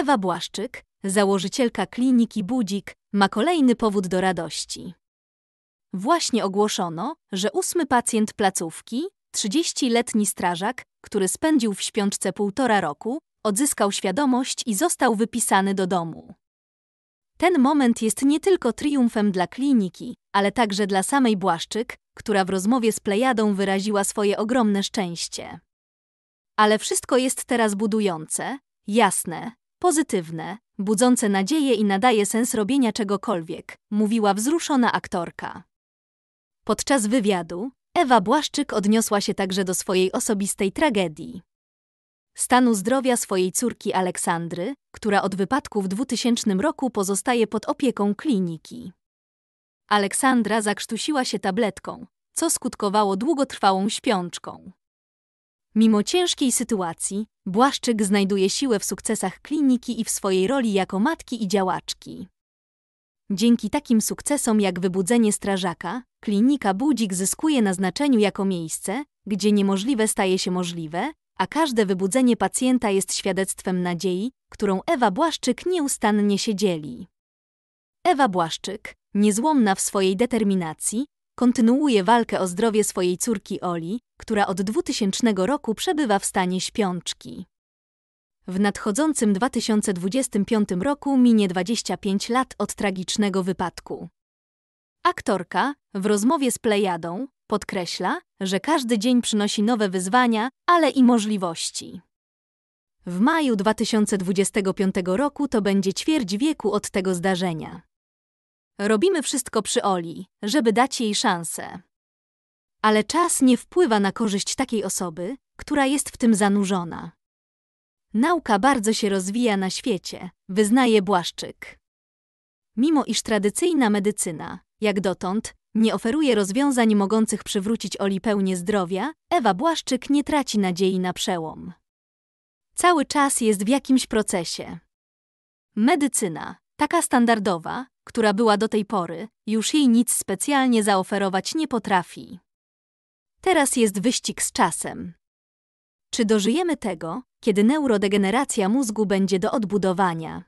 Ewa Błaszczyk, założycielka kliniki Budzik, ma kolejny powód do radości. Właśnie ogłoszono, że ósmy pacjent placówki, 30-letni strażak, który spędził w śpiączce półtora roku, odzyskał świadomość i został wypisany do domu. Ten moment jest nie tylko triumfem dla kliniki, ale także dla samej Błaszczyk, która w rozmowie z Plejadą wyraziła swoje ogromne szczęście. Ale wszystko jest teraz budujące, jasne, Pozytywne, budzące nadzieję i nadaje sens robienia czegokolwiek, mówiła wzruszona aktorka. Podczas wywiadu Ewa Błaszczyk odniosła się także do swojej osobistej tragedii. Stanu zdrowia swojej córki Aleksandry, która od wypadku w 2000 roku pozostaje pod opieką kliniki. Aleksandra zakrztusiła się tabletką, co skutkowało długotrwałą śpiączką. Mimo ciężkiej sytuacji, Błaszczyk znajduje siłę w sukcesach kliniki i w swojej roli jako matki i działaczki. Dzięki takim sukcesom jak wybudzenie strażaka, klinika Budzik zyskuje na znaczeniu jako miejsce, gdzie niemożliwe staje się możliwe, a każde wybudzenie pacjenta jest świadectwem nadziei, którą Ewa Błaszczyk nieustannie się dzieli. Ewa Błaszczyk, niezłomna w swojej determinacji, kontynuuje walkę o zdrowie swojej córki Oli, która od 2000 roku przebywa w stanie śpiączki. W nadchodzącym 2025 roku minie 25 lat od tragicznego wypadku. Aktorka w rozmowie z Plejadą podkreśla, że każdy dzień przynosi nowe wyzwania, ale i możliwości. W maju 2025 roku to będzie ćwierć wieku od tego zdarzenia. Robimy wszystko przy Oli, żeby dać jej szansę. Ale czas nie wpływa na korzyść takiej osoby, która jest w tym zanurzona. Nauka bardzo się rozwija na świecie, wyznaje Błaszczyk. Mimo iż tradycyjna medycyna, jak dotąd, nie oferuje rozwiązań mogących przywrócić Oli pełnię zdrowia, Ewa Błaszczyk nie traci nadziei na przełom. Cały czas jest w jakimś procesie. Medycyna, Taka standardowa, która była do tej pory, już jej nic specjalnie zaoferować nie potrafi. Teraz jest wyścig z czasem. Czy dożyjemy tego, kiedy neurodegeneracja mózgu będzie do odbudowania?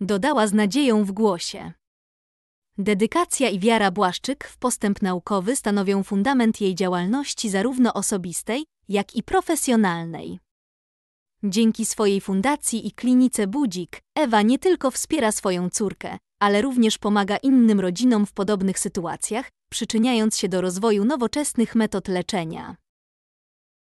Dodała z nadzieją w głosie. Dedykacja i wiara Błaszczyk w postęp naukowy stanowią fundament jej działalności zarówno osobistej, jak i profesjonalnej. Dzięki swojej fundacji i klinice Budzik, Ewa nie tylko wspiera swoją córkę, ale również pomaga innym rodzinom w podobnych sytuacjach, przyczyniając się do rozwoju nowoczesnych metod leczenia.